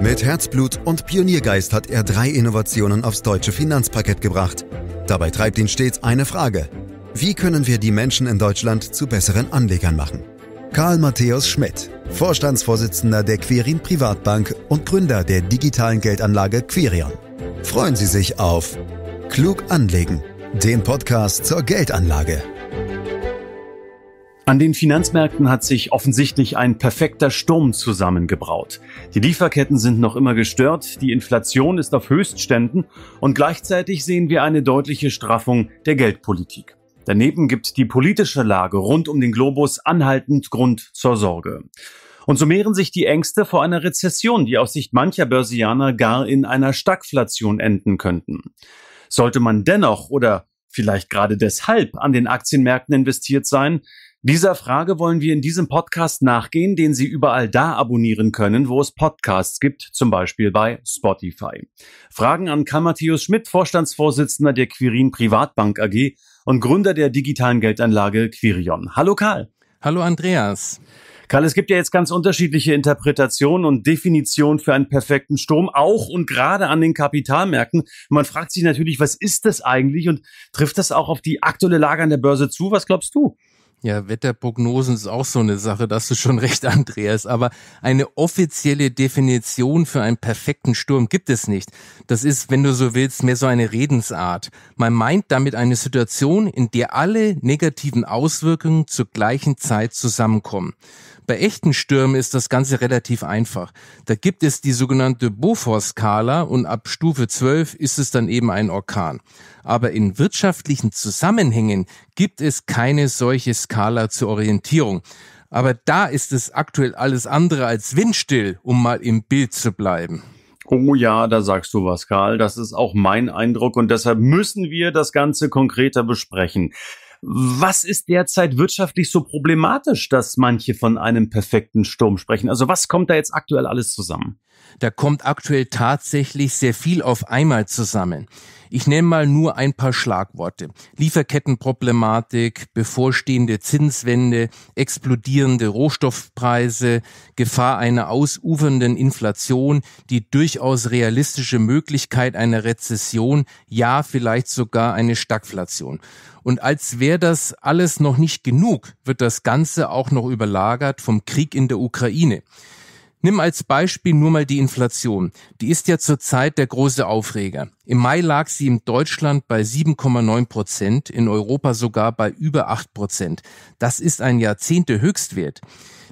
Mit Herzblut und Pioniergeist hat er drei Innovationen aufs deutsche Finanzpaket gebracht. Dabei treibt ihn stets eine Frage. Wie können wir die Menschen in Deutschland zu besseren Anlegern machen? Karl Matthäus Schmidt, Vorstandsvorsitzender der Quirin Privatbank und Gründer der digitalen Geldanlage Quirion. Freuen Sie sich auf Klug anlegen, den Podcast zur Geldanlage. An den Finanzmärkten hat sich offensichtlich ein perfekter Sturm zusammengebraut. Die Lieferketten sind noch immer gestört, die Inflation ist auf Höchstständen und gleichzeitig sehen wir eine deutliche Straffung der Geldpolitik. Daneben gibt die politische Lage rund um den Globus anhaltend Grund zur Sorge. Und so mehren sich die Ängste vor einer Rezession, die aus Sicht mancher Börsianer gar in einer Stagflation enden könnten. Sollte man dennoch oder vielleicht gerade deshalb an den Aktienmärkten investiert sein, dieser Frage wollen wir in diesem Podcast nachgehen, den Sie überall da abonnieren können, wo es Podcasts gibt, zum Beispiel bei Spotify. Fragen an Karl-Matthäus Schmidt, Vorstandsvorsitzender der Quirin Privatbank AG und Gründer der digitalen Geldanlage Quirion. Hallo Karl. Hallo Andreas. Karl, es gibt ja jetzt ganz unterschiedliche Interpretationen und Definitionen für einen perfekten Sturm, auch und gerade an den Kapitalmärkten. Man fragt sich natürlich, was ist das eigentlich und trifft das auch auf die aktuelle Lage an der Börse zu? Was glaubst du? Ja, Wetterprognosen ist auch so eine Sache, da hast du schon recht, Andreas. Aber eine offizielle Definition für einen perfekten Sturm gibt es nicht. Das ist, wenn du so willst, mehr so eine Redensart. Man meint damit eine Situation, in der alle negativen Auswirkungen zur gleichen Zeit zusammenkommen. Bei echten Stürmen ist das Ganze relativ einfach. Da gibt es die sogenannte Beaufort-Skala und ab Stufe 12 ist es dann eben ein Orkan. Aber in wirtschaftlichen Zusammenhängen gibt es keine solche Skala zur Orientierung. Aber da ist es aktuell alles andere als windstill, um mal im Bild zu bleiben. Oh ja, da sagst du was, Karl. Das ist auch mein Eindruck und deshalb müssen wir das Ganze konkreter besprechen. Was ist derzeit wirtschaftlich so problematisch, dass manche von einem perfekten Sturm sprechen? Also was kommt da jetzt aktuell alles zusammen? Da kommt aktuell tatsächlich sehr viel auf einmal zusammen. Ich nenne mal nur ein paar Schlagworte. Lieferkettenproblematik, bevorstehende Zinswende, explodierende Rohstoffpreise, Gefahr einer ausufernden Inflation, die durchaus realistische Möglichkeit einer Rezession, ja vielleicht sogar eine Stagflation. Und als wäre das alles noch nicht genug, wird das Ganze auch noch überlagert vom Krieg in der Ukraine. Nimm als Beispiel nur mal die Inflation. Die ist ja zurzeit der große Aufreger. Im Mai lag sie in Deutschland bei 7,9 Prozent, in Europa sogar bei über 8 Prozent. Das ist ein Jahrzehnte Höchstwert.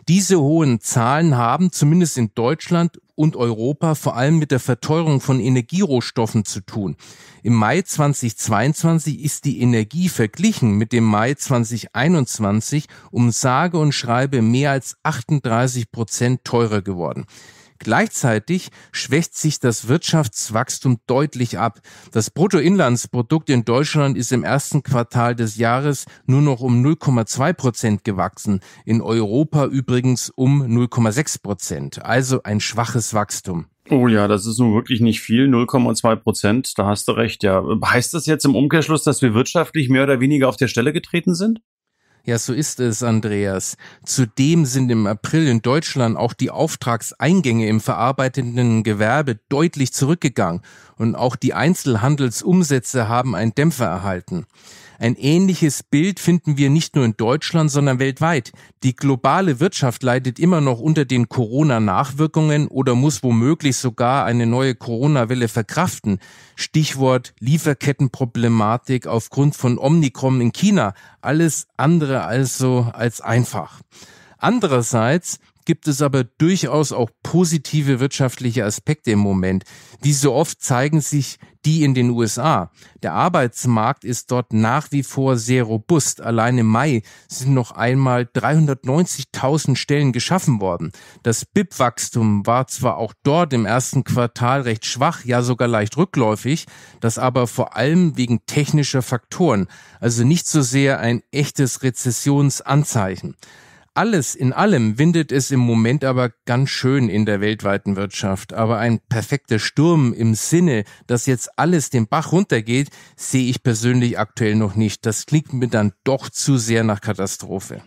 Diese hohen Zahlen haben zumindest in Deutschland und Europa vor allem mit der Verteuerung von Energierohstoffen zu tun. Im Mai 2022 ist die Energie verglichen mit dem Mai 2021 um sage und schreibe mehr als 38 Prozent teurer geworden. Gleichzeitig schwächt sich das Wirtschaftswachstum deutlich ab. Das Bruttoinlandsprodukt in Deutschland ist im ersten Quartal des Jahres nur noch um 0,2 Prozent gewachsen, in Europa übrigens um 0,6 Prozent, also ein schwaches Wachstum. Oh ja, das ist nun wirklich nicht viel, 0,2 Prozent, da hast du recht, ja. Heißt das jetzt im Umkehrschluss, dass wir wirtschaftlich mehr oder weniger auf der Stelle getreten sind? Ja, so ist es, Andreas. Zudem sind im April in Deutschland auch die Auftragseingänge im verarbeitenden Gewerbe deutlich zurückgegangen und auch die Einzelhandelsumsätze haben einen Dämpfer erhalten. Ein ähnliches Bild finden wir nicht nur in Deutschland, sondern weltweit. Die globale Wirtschaft leidet immer noch unter den Corona-Nachwirkungen oder muss womöglich sogar eine neue Corona-Welle verkraften. Stichwort Lieferkettenproblematik aufgrund von Omikron in China. Alles andere also als einfach. Andererseits gibt es aber durchaus auch positive wirtschaftliche Aspekte im Moment. Wie so oft zeigen sich die in den USA. Der Arbeitsmarkt ist dort nach wie vor sehr robust. Allein im Mai sind noch einmal 390.000 Stellen geschaffen worden. Das BIP-Wachstum war zwar auch dort im ersten Quartal recht schwach, ja sogar leicht rückläufig, das aber vor allem wegen technischer Faktoren, also nicht so sehr ein echtes Rezessionsanzeichen. Alles in allem windet es im Moment aber ganz schön in der weltweiten Wirtschaft. Aber ein perfekter Sturm im Sinne, dass jetzt alles den Bach runtergeht, sehe ich persönlich aktuell noch nicht. Das klingt mir dann doch zu sehr nach Katastrophe.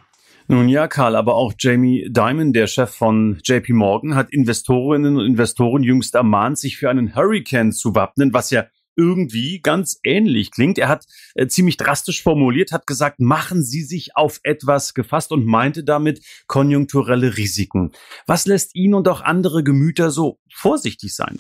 Nun ja, Karl, aber auch Jamie Dimon, der Chef von JP Morgan, hat Investorinnen und Investoren jüngst ermahnt, sich für einen Hurricane zu wappnen, was ja irgendwie ganz ähnlich klingt. Er hat äh, ziemlich drastisch formuliert, hat gesagt, machen Sie sich auf etwas gefasst und meinte damit konjunkturelle Risiken. Was lässt ihn und auch andere Gemüter so vorsichtig sein?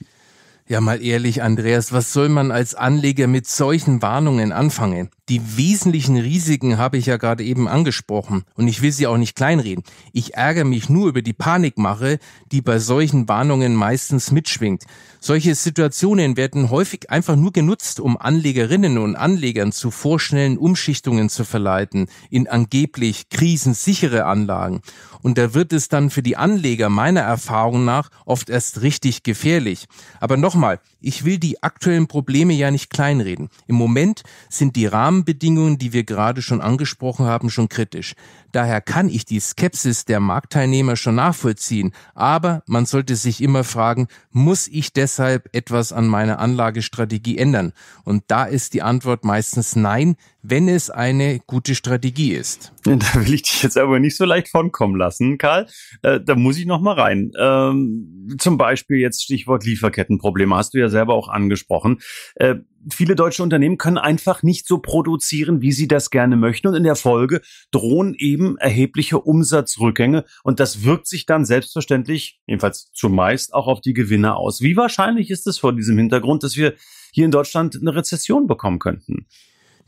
Ja, mal ehrlich, Andreas, was soll man als Anleger mit solchen Warnungen anfangen? Die wesentlichen Risiken habe ich ja gerade eben angesprochen und ich will sie auch nicht kleinreden. Ich ärgere mich nur über die Panikmache, die bei solchen Warnungen meistens mitschwingt. Solche Situationen werden häufig einfach nur genutzt, um Anlegerinnen und Anlegern zu vorschnellen Umschichtungen zu verleiten in angeblich krisensichere Anlagen. Und da wird es dann für die Anleger meiner Erfahrung nach oft erst richtig gefährlich. Aber nochmal, ich will die aktuellen Probleme ja nicht kleinreden. Im Moment sind die Rahmen Rahmenbedingungen, die wir gerade schon angesprochen haben, schon kritisch. Daher kann ich die Skepsis der Marktteilnehmer schon nachvollziehen. Aber man sollte sich immer fragen, muss ich deshalb etwas an meiner Anlagestrategie ändern? Und da ist die Antwort meistens nein, wenn es eine gute Strategie ist. Da will ich dich jetzt aber nicht so leicht vonkommen lassen, Karl. Äh, da muss ich noch mal rein. Ähm, zum Beispiel jetzt Stichwort Lieferkettenprobleme hast du ja selber auch angesprochen. Äh, viele deutsche Unternehmen können einfach nicht so produzieren, wie sie das gerne möchten und in der Folge drohen eben eben erhebliche Umsatzrückgänge und das wirkt sich dann selbstverständlich, jedenfalls zumeist, auch auf die Gewinne aus. Wie wahrscheinlich ist es vor diesem Hintergrund, dass wir hier in Deutschland eine Rezession bekommen könnten?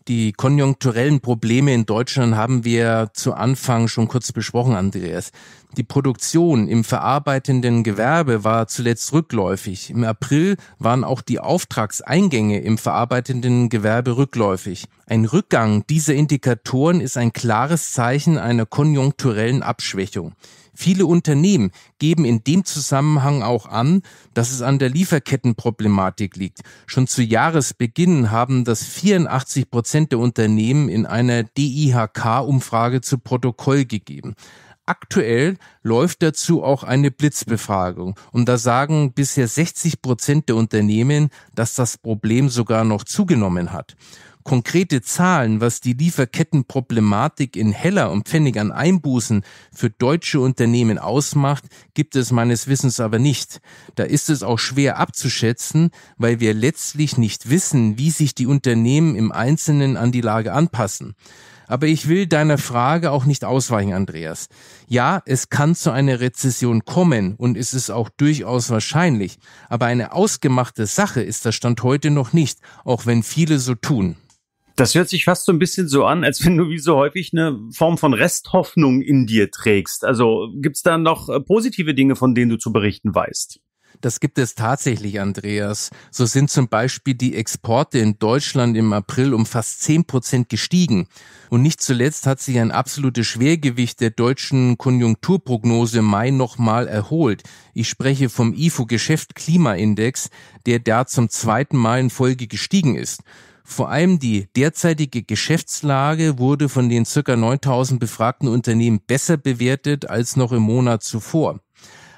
die konjunkturellen Probleme in Deutschland haben wir zu Anfang schon kurz besprochen, Andreas. Die Produktion im verarbeitenden Gewerbe war zuletzt rückläufig. Im April waren auch die Auftragseingänge im verarbeitenden Gewerbe rückläufig. Ein Rückgang dieser Indikatoren ist ein klares Zeichen einer konjunkturellen Abschwächung. Viele Unternehmen geben in dem Zusammenhang auch an, dass es an der Lieferkettenproblematik liegt. Schon zu Jahresbeginn haben das 84 Prozent der Unternehmen in einer DIHK-Umfrage zu Protokoll gegeben. Aktuell läuft dazu auch eine Blitzbefragung und da sagen bisher 60 Prozent der Unternehmen, dass das Problem sogar noch zugenommen hat. Konkrete Zahlen, was die Lieferkettenproblematik in Heller und Pfennig an Einbußen für deutsche Unternehmen ausmacht, gibt es meines Wissens aber nicht. Da ist es auch schwer abzuschätzen, weil wir letztlich nicht wissen, wie sich die Unternehmen im Einzelnen an die Lage anpassen. Aber ich will deiner Frage auch nicht ausweichen, Andreas. Ja, es kann zu einer Rezession kommen und es ist auch durchaus wahrscheinlich. Aber eine ausgemachte Sache ist das Stand heute noch nicht, auch wenn viele so tun. Das hört sich fast so ein bisschen so an, als wenn du wie so häufig eine Form von Resthoffnung in dir trägst. Also gibt's da noch äh, positive Dinge, von denen du zu berichten weißt? Das gibt es tatsächlich, Andreas. So sind zum Beispiel die Exporte in Deutschland im April um fast zehn Prozent gestiegen. Und nicht zuletzt hat sich ein absolutes Schwergewicht der deutschen Konjunkturprognose Mai nochmal erholt. Ich spreche vom IFO-Geschäft Klimaindex, der da zum zweiten Mal in Folge gestiegen ist. Vor allem die derzeitige Geschäftslage wurde von den circa 9000 befragten Unternehmen besser bewertet als noch im Monat zuvor.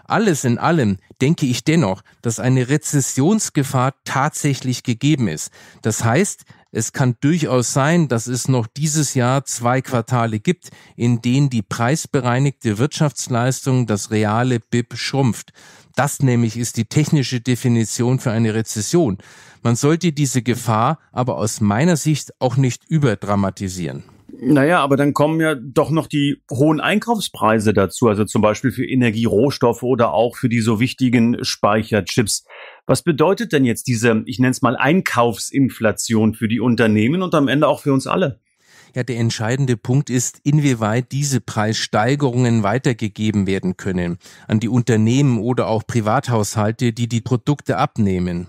Alles in allem denke ich dennoch, dass eine Rezessionsgefahr tatsächlich gegeben ist. Das heißt, es kann durchaus sein, dass es noch dieses Jahr zwei Quartale gibt, in denen die preisbereinigte Wirtschaftsleistung, das reale BIP, schrumpft. Das nämlich ist die technische Definition für eine Rezession. Man sollte diese Gefahr aber aus meiner Sicht auch nicht überdramatisieren. Naja, aber dann kommen ja doch noch die hohen Einkaufspreise dazu, also zum Beispiel für Energierohstoffe oder auch für die so wichtigen Speicherchips. Was bedeutet denn jetzt diese, ich nenne es mal, Einkaufsinflation für die Unternehmen und am Ende auch für uns alle? ja der entscheidende Punkt ist, inwieweit diese Preissteigerungen weitergegeben werden können an die Unternehmen oder auch Privathaushalte, die die Produkte abnehmen.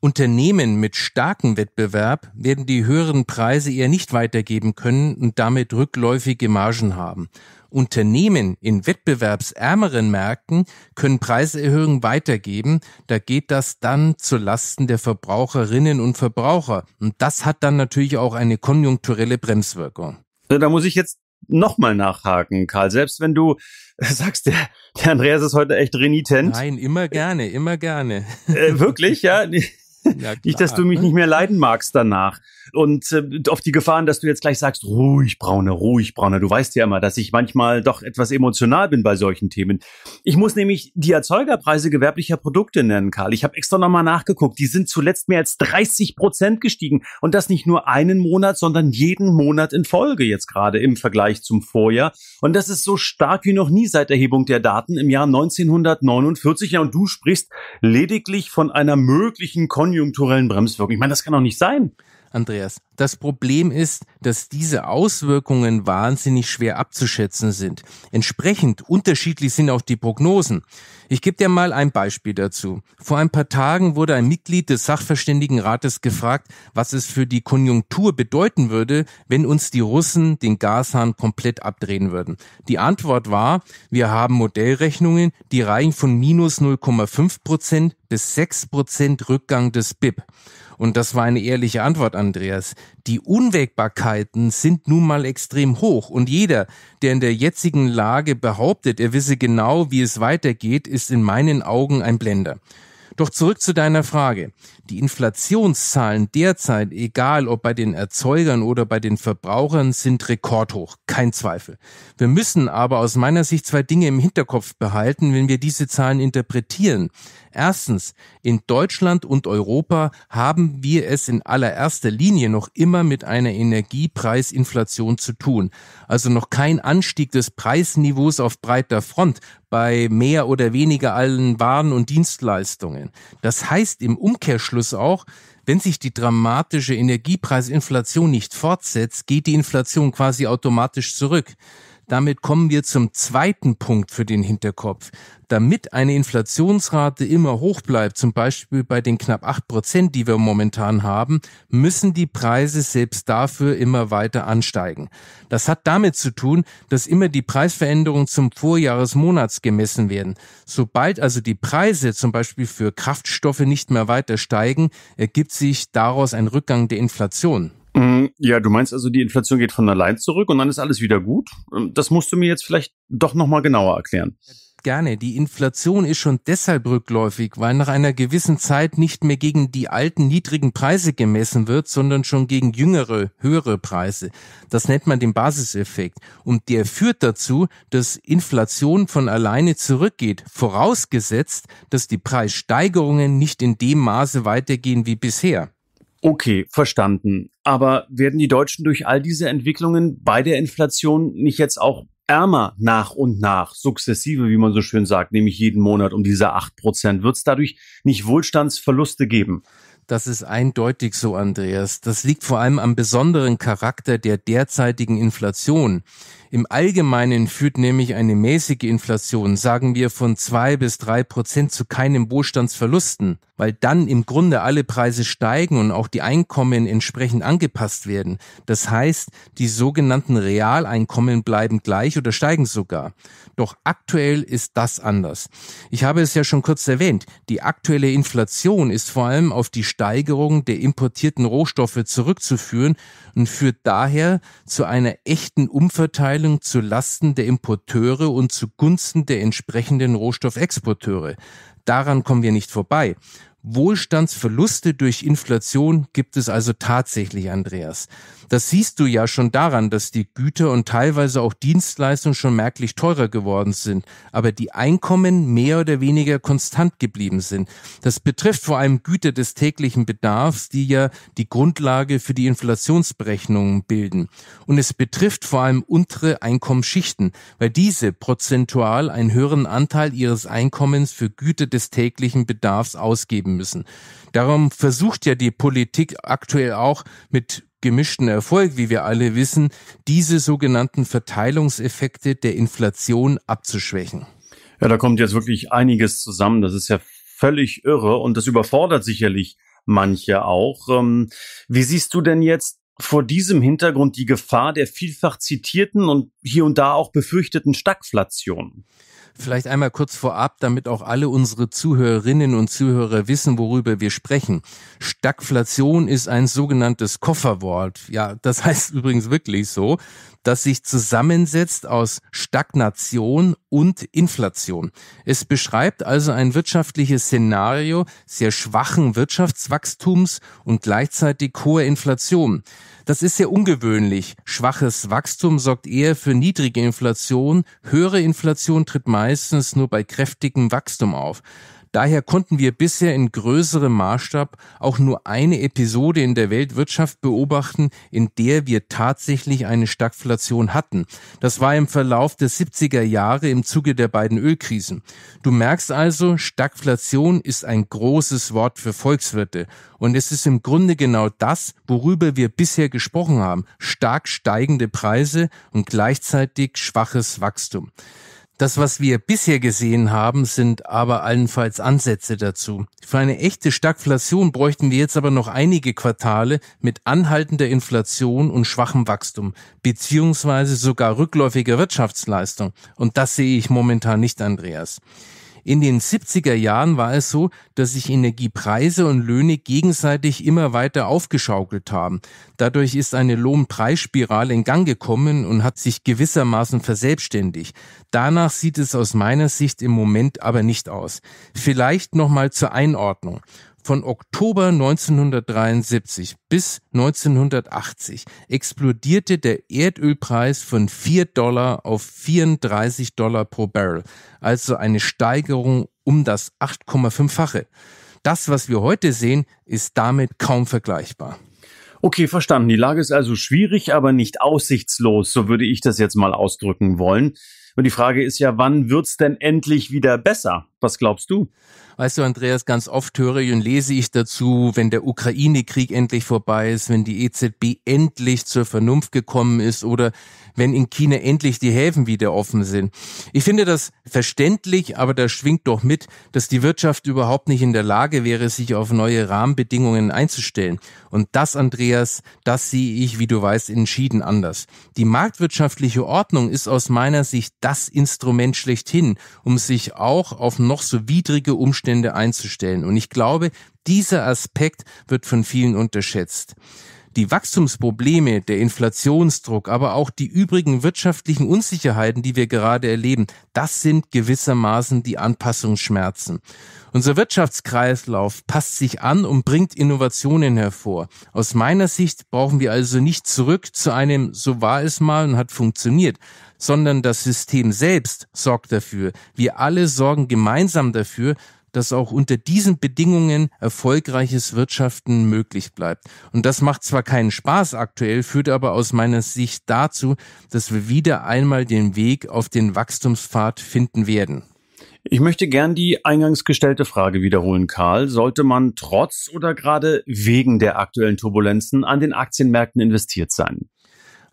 Unternehmen mit starkem Wettbewerb werden die höheren Preise eher nicht weitergeben können und damit rückläufige Margen haben. Unternehmen in wettbewerbsärmeren Märkten können Preiserhöhungen weitergeben. Da geht das dann zu Lasten der Verbraucherinnen und Verbraucher. Und das hat dann natürlich auch eine konjunkturelle Bremswirkung. Also da muss ich jetzt nochmal nachhaken, Karl. Selbst wenn du sagst, der, der Andreas ist heute echt renitent. Nein, immer gerne, immer gerne. Äh, wirklich, ja. Ja, nicht, dass du mich ne? nicht mehr leiden magst danach. Und äh, auf die Gefahren, dass du jetzt gleich sagst, ruhig, Braune, ruhig, Braune. Du weißt ja immer, dass ich manchmal doch etwas emotional bin bei solchen Themen. Ich muss nämlich die Erzeugerpreise gewerblicher Produkte nennen, Karl. Ich habe extra nochmal nachgeguckt. Die sind zuletzt mehr als 30 Prozent gestiegen. Und das nicht nur einen Monat, sondern jeden Monat in Folge jetzt gerade im Vergleich zum Vorjahr. Und das ist so stark wie noch nie seit Erhebung der Daten im Jahr 1949. Ja, und du sprichst lediglich von einer möglichen Konjunktur konjunkturellen Bremswirkung. Ich meine, das kann doch nicht sein. Andreas, das Problem ist, dass diese Auswirkungen wahnsinnig schwer abzuschätzen sind. Entsprechend unterschiedlich sind auch die Prognosen. Ich gebe dir mal ein Beispiel dazu. Vor ein paar Tagen wurde ein Mitglied des Sachverständigenrates gefragt, was es für die Konjunktur bedeuten würde, wenn uns die Russen den Gashahn komplett abdrehen würden. Die Antwort war, wir haben Modellrechnungen, die reichen von minus 0,5 Prozent bis 6 Prozent Rückgang des BIP. Und das war eine ehrliche Antwort, Andreas die Unwägbarkeiten sind nun mal extrem hoch und jeder, der in der jetzigen Lage behauptet, er wisse genau, wie es weitergeht, ist in meinen Augen ein Blender. Doch zurück zu deiner Frage. Die Inflationszahlen derzeit, egal ob bei den Erzeugern oder bei den Verbrauchern, sind rekordhoch, kein Zweifel. Wir müssen aber aus meiner Sicht zwei Dinge im Hinterkopf behalten, wenn wir diese Zahlen interpretieren. Erstens, in Deutschland und Europa haben wir es in allererster Linie noch immer mit einer Energiepreisinflation zu tun. Also noch kein Anstieg des Preisniveaus auf breiter Front bei mehr oder weniger allen Waren und Dienstleistungen. Das heißt im Umkehrschluss auch, wenn sich die dramatische Energiepreisinflation nicht fortsetzt, geht die Inflation quasi automatisch zurück. Damit kommen wir zum zweiten Punkt für den Hinterkopf. Damit eine Inflationsrate immer hoch bleibt, zum Beispiel bei den knapp acht Prozent, die wir momentan haben, müssen die Preise selbst dafür immer weiter ansteigen. Das hat damit zu tun, dass immer die Preisveränderungen zum Vorjahresmonats gemessen werden. Sobald also die Preise zum Beispiel für Kraftstoffe nicht mehr weiter steigen, ergibt sich daraus ein Rückgang der Inflation. Mm, ja, du meinst also, die Inflation geht von allein zurück und dann ist alles wieder gut. Ähm, das musst du mir jetzt vielleicht doch nochmal genauer erklären. Gerne. Die Inflation ist schon deshalb rückläufig, weil nach einer gewissen Zeit nicht mehr gegen die alten niedrigen Preise gemessen wird, sondern schon gegen jüngere, höhere Preise. Das nennt man den Basiseffekt. Und der führt dazu, dass Inflation von alleine zurückgeht, vorausgesetzt, dass die Preissteigerungen nicht in dem Maße weitergehen wie bisher. Okay, verstanden. Aber werden die Deutschen durch all diese Entwicklungen bei der Inflation nicht jetzt auch ärmer nach und nach, sukzessive, wie man so schön sagt, nämlich jeden Monat um diese acht Prozent? Wird es dadurch nicht Wohlstandsverluste geben? Das ist eindeutig so, Andreas. Das liegt vor allem am besonderen Charakter der derzeitigen Inflation. Im Allgemeinen führt nämlich eine mäßige Inflation, sagen wir von zwei bis drei Prozent, zu keinem Wohlstandsverlusten, weil dann im Grunde alle Preise steigen und auch die Einkommen entsprechend angepasst werden. Das heißt, die sogenannten Realeinkommen bleiben gleich oder steigen sogar. Doch aktuell ist das anders. Ich habe es ja schon kurz erwähnt, die aktuelle Inflation ist vor allem auf die Steigerung der importierten Rohstoffe zurückzuführen und führt daher zu einer echten Umverteilung Umstellung zu Lasten der Importeure und zugunsten der entsprechenden Rohstoffexporteure. Daran kommen wir nicht vorbei. Wohlstandsverluste durch Inflation gibt es also tatsächlich, Andreas. Das siehst du ja schon daran, dass die Güter und teilweise auch Dienstleistungen schon merklich teurer geworden sind, aber die Einkommen mehr oder weniger konstant geblieben sind. Das betrifft vor allem Güter des täglichen Bedarfs, die ja die Grundlage für die Inflationsberechnungen bilden. Und es betrifft vor allem untere Einkommensschichten, weil diese prozentual einen höheren Anteil ihres Einkommens für Güter des täglichen Bedarfs ausgeben geben müssen. Darum versucht ja die Politik aktuell auch mit gemischten Erfolg, wie wir alle wissen, diese sogenannten Verteilungseffekte der Inflation abzuschwächen. Ja, da kommt jetzt wirklich einiges zusammen. Das ist ja völlig irre und das überfordert sicherlich manche auch. Ähm, wie siehst du denn jetzt vor diesem Hintergrund die Gefahr der vielfach zitierten und hier und da auch befürchteten Stagflation? Vielleicht einmal kurz vorab, damit auch alle unsere Zuhörerinnen und Zuhörer wissen, worüber wir sprechen. Stagflation ist ein sogenanntes Kofferwort. Ja, das heißt übrigens wirklich so das sich zusammensetzt aus Stagnation und Inflation. Es beschreibt also ein wirtschaftliches Szenario sehr schwachen Wirtschaftswachstums und gleichzeitig hohe Inflation. Das ist sehr ungewöhnlich. Schwaches Wachstum sorgt eher für niedrige Inflation. Höhere Inflation tritt meistens nur bei kräftigem Wachstum auf. Daher konnten wir bisher in größerem Maßstab auch nur eine Episode in der Weltwirtschaft beobachten, in der wir tatsächlich eine Stagflation hatten. Das war im Verlauf der 70er Jahre im Zuge der beiden Ölkrisen. Du merkst also, Stagflation ist ein großes Wort für Volkswirte. Und es ist im Grunde genau das, worüber wir bisher gesprochen haben. Stark steigende Preise und gleichzeitig schwaches Wachstum. Das, was wir bisher gesehen haben, sind aber allenfalls Ansätze dazu. Für eine echte Stagflation bräuchten wir jetzt aber noch einige Quartale mit anhaltender Inflation und schwachem Wachstum, beziehungsweise sogar rückläufiger Wirtschaftsleistung. Und das sehe ich momentan nicht, Andreas. In den 70er Jahren war es so, dass sich Energiepreise und Löhne gegenseitig immer weiter aufgeschaukelt haben. Dadurch ist eine Lohnpreisspirale in Gang gekommen und hat sich gewissermaßen verselbstständigt. Danach sieht es aus meiner Sicht im Moment aber nicht aus. Vielleicht nochmal zur Einordnung. Von Oktober 1973 bis 1980 explodierte der Erdölpreis von 4 Dollar auf 34 Dollar pro Barrel, also eine Steigerung um das 8,5-fache. Das, was wir heute sehen, ist damit kaum vergleichbar. Okay, verstanden. Die Lage ist also schwierig, aber nicht aussichtslos, so würde ich das jetzt mal ausdrücken wollen. Und die Frage ist ja, wann wird's denn endlich wieder besser? Was glaubst du? Weißt du, Andreas, ganz oft höre ich und lese ich dazu, wenn der Ukraine-Krieg endlich vorbei ist, wenn die EZB endlich zur Vernunft gekommen ist oder wenn in China endlich die Häfen wieder offen sind. Ich finde das verständlich, aber da schwingt doch mit, dass die Wirtschaft überhaupt nicht in der Lage wäre, sich auf neue Rahmenbedingungen einzustellen. Und das, Andreas, das sehe ich, wie du weißt, entschieden anders. Die marktwirtschaftliche Ordnung ist aus meiner Sicht das Instrument schlechthin, um sich auch auf noch so widrige Umstände einzustellen. Und ich glaube, dieser Aspekt wird von vielen unterschätzt die Wachstumsprobleme, der Inflationsdruck, aber auch die übrigen wirtschaftlichen Unsicherheiten, die wir gerade erleben, das sind gewissermaßen die Anpassungsschmerzen. Unser Wirtschaftskreislauf passt sich an und bringt Innovationen hervor. Aus meiner Sicht brauchen wir also nicht zurück zu einem so war es mal und hat funktioniert, sondern das System selbst sorgt dafür. Wir alle sorgen gemeinsam dafür, dass auch unter diesen Bedingungen erfolgreiches Wirtschaften möglich bleibt. Und das macht zwar keinen Spaß aktuell, führt aber aus meiner Sicht dazu, dass wir wieder einmal den Weg auf den Wachstumspfad finden werden. Ich möchte gern die eingangs gestellte Frage wiederholen, Karl. Sollte man trotz oder gerade wegen der aktuellen Turbulenzen an den Aktienmärkten investiert sein?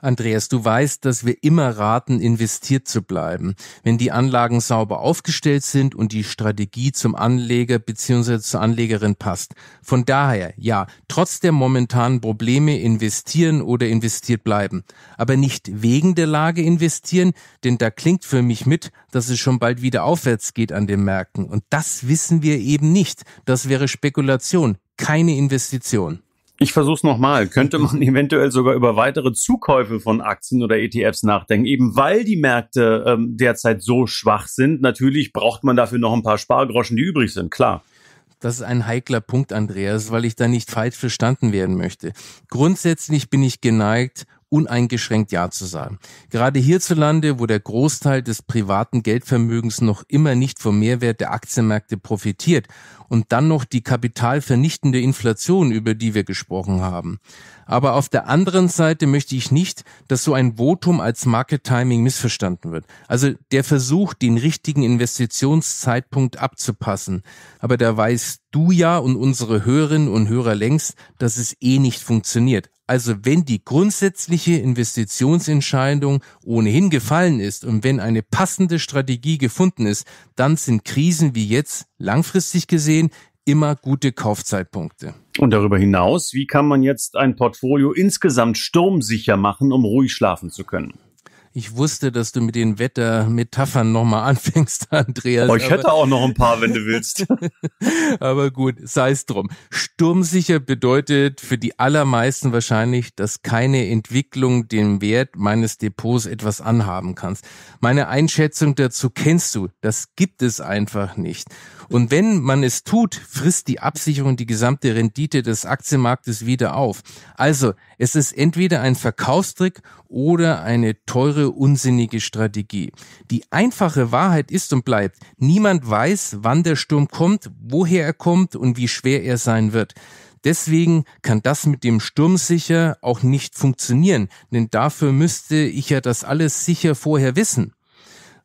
Andreas, du weißt, dass wir immer raten, investiert zu bleiben. Wenn die Anlagen sauber aufgestellt sind und die Strategie zum Anleger bzw. zur Anlegerin passt. Von daher, ja, trotz der momentanen Probleme investieren oder investiert bleiben. Aber nicht wegen der Lage investieren, denn da klingt für mich mit, dass es schon bald wieder aufwärts geht an den Märkten. Und das wissen wir eben nicht. Das wäre Spekulation, keine Investition. Ich versuche es nochmal. Könnte man eventuell sogar über weitere Zukäufe von Aktien oder ETFs nachdenken, eben weil die Märkte ähm, derzeit so schwach sind? Natürlich braucht man dafür noch ein paar Spargroschen, die übrig sind, klar. Das ist ein heikler Punkt, Andreas, weil ich da nicht falsch verstanden werden möchte. Grundsätzlich bin ich geneigt, uneingeschränkt Ja zu sagen. Gerade hierzulande, wo der Großteil des privaten Geldvermögens noch immer nicht vom Mehrwert der Aktienmärkte profitiert und dann noch die kapitalvernichtende Inflation, über die wir gesprochen haben. Aber auf der anderen Seite möchte ich nicht, dass so ein Votum als Market Timing missverstanden wird. Also der Versuch, den richtigen Investitionszeitpunkt abzupassen. Aber da weißt du ja und unsere Hörerinnen und Hörer längst, dass es eh nicht funktioniert. Also wenn die grundsätzliche Investitionsentscheidung ohnehin gefallen ist und wenn eine passende Strategie gefunden ist, dann sind Krisen wie jetzt langfristig gesehen immer gute Kaufzeitpunkte. Und darüber hinaus, wie kann man jetzt ein Portfolio insgesamt sturmsicher machen, um ruhig schlafen zu können? Ich wusste, dass du mit den Wettermetaphern nochmal anfängst, Andreas. Oh, aber ich hätte aber, auch noch ein paar, wenn du willst. aber gut, sei es drum. Sturmsicher bedeutet für die allermeisten wahrscheinlich, dass keine Entwicklung den Wert meines Depots etwas anhaben kannst. Meine Einschätzung dazu kennst du. Das gibt es einfach nicht. Und wenn man es tut, frisst die Absicherung die gesamte Rendite des Aktienmarktes wieder auf. Also, es ist entweder ein Verkaufstrick oder eine teure pure, unsinnige Strategie. Die einfache Wahrheit ist und bleibt, niemand weiß, wann der Sturm kommt, woher er kommt und wie schwer er sein wird. Deswegen kann das mit dem Sturm sicher auch nicht funktionieren, denn dafür müsste ich ja das alles sicher vorher wissen.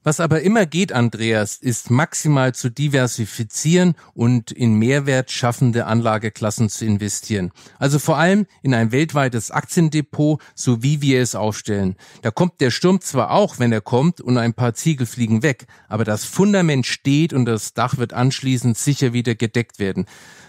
Was aber immer geht, Andreas, ist maximal zu diversifizieren und in Mehrwert schaffende Anlageklassen zu investieren. Also vor allem in ein weltweites Aktiendepot, so wie wir es aufstellen. Da kommt der Sturm zwar auch, wenn er kommt, und ein paar Ziegel fliegen weg, aber das Fundament steht und das Dach wird anschließend sicher wieder gedeckt werden.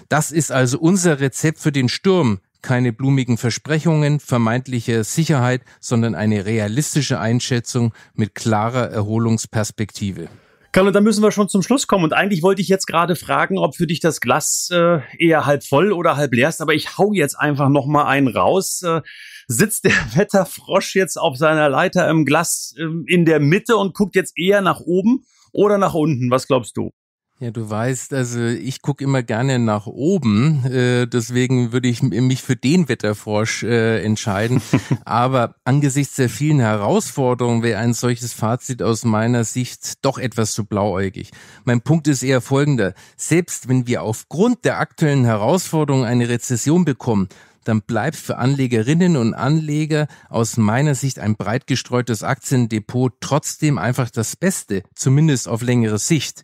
Das ist also unser Rezept für den Sturm, keine blumigen Versprechungen, vermeintliche Sicherheit, sondern eine realistische Einschätzung mit klarer Erholungsperspektive. Carlo, da müssen wir schon zum Schluss kommen. Und eigentlich wollte ich jetzt gerade fragen, ob für dich das Glas äh, eher halb voll oder halb leer ist. Aber ich hau jetzt einfach noch mal einen raus. Äh, sitzt der Wetterfrosch jetzt auf seiner Leiter im Glas äh, in der Mitte und guckt jetzt eher nach oben oder nach unten? Was glaubst du? Ja, du weißt, also ich gucke immer gerne nach oben, äh, deswegen würde ich mich für den Wetterfrosch äh, entscheiden. Aber angesichts der vielen Herausforderungen wäre ein solches Fazit aus meiner Sicht doch etwas zu blauäugig. Mein Punkt ist eher folgender. Selbst wenn wir aufgrund der aktuellen Herausforderungen eine Rezession bekommen, dann bleibt für Anlegerinnen und Anleger aus meiner Sicht ein breit gestreutes Aktiendepot trotzdem einfach das Beste, zumindest auf längere Sicht.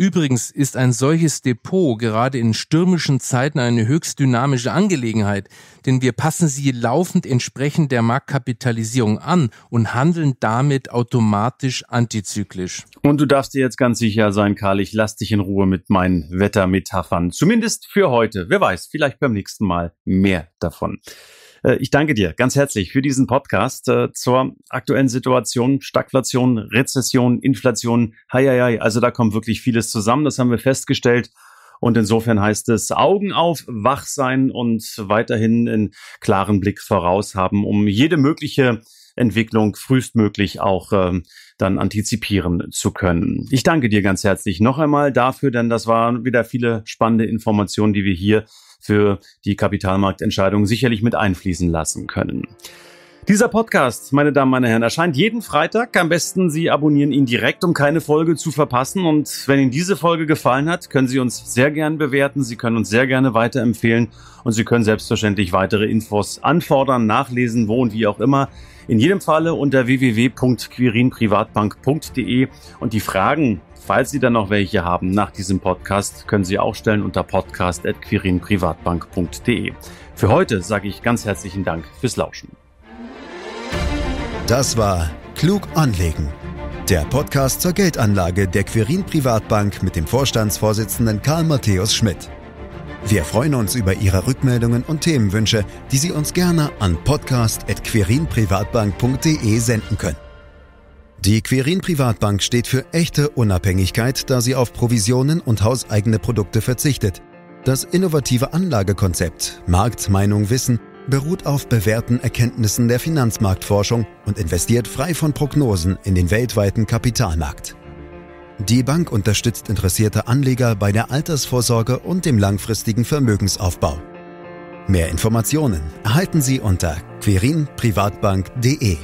Übrigens ist ein solches Depot gerade in stürmischen Zeiten eine höchst dynamische Angelegenheit, denn wir passen sie laufend entsprechend der Marktkapitalisierung an und handeln damit automatisch antizyklisch. Und du darfst dir jetzt ganz sicher sein, Karl, ich lass dich in Ruhe mit meinen Wettermetaphern. Zumindest für heute. Wer weiß, vielleicht beim nächsten Mal mehr davon. Äh, ich danke dir ganz herzlich für diesen Podcast äh, zur aktuellen Situation, Stagflation, Rezession, Inflation. Hei, hei, hei. Also da kommt wirklich vieles zusammen. Das haben wir festgestellt. Und insofern heißt es Augen auf, wach sein und weiterhin einen klaren Blick voraus haben, um jede mögliche Entwicklung frühestmöglich auch ähm, dann antizipieren zu können. Ich danke dir ganz herzlich noch einmal dafür, denn das waren wieder viele spannende Informationen, die wir hier für die Kapitalmarktentscheidung sicherlich mit einfließen lassen können. Dieser Podcast, meine Damen, meine Herren, erscheint jeden Freitag. Am besten Sie abonnieren ihn direkt, um keine Folge zu verpassen. Und wenn Ihnen diese Folge gefallen hat, können Sie uns sehr gern bewerten. Sie können uns sehr gerne weiterempfehlen. Und Sie können selbstverständlich weitere Infos anfordern, nachlesen, wo und wie auch immer. In jedem Falle unter www.quirinprivatbank.de. Und die Fragen, Falls Sie dann noch welche haben nach diesem Podcast, können Sie auch stellen unter podcast.quirinprivatbank.de. Für heute sage ich ganz herzlichen Dank fürs Lauschen. Das war Klug anlegen. Der Podcast zur Geldanlage der Quirin Privatbank mit dem Vorstandsvorsitzenden Karl Matthäus Schmidt. Wir freuen uns über Ihre Rückmeldungen und Themenwünsche, die Sie uns gerne an podcast.querinprivatbank.de senden können. Die Querin Privatbank steht für echte Unabhängigkeit, da sie auf Provisionen und hauseigene Produkte verzichtet. Das innovative Anlagekonzept Markt, Meinung, Wissen beruht auf bewährten Erkenntnissen der Finanzmarktforschung und investiert frei von Prognosen in den weltweiten Kapitalmarkt. Die Bank unterstützt interessierte Anleger bei der Altersvorsorge und dem langfristigen Vermögensaufbau. Mehr Informationen erhalten Sie unter querinprivatbank.de.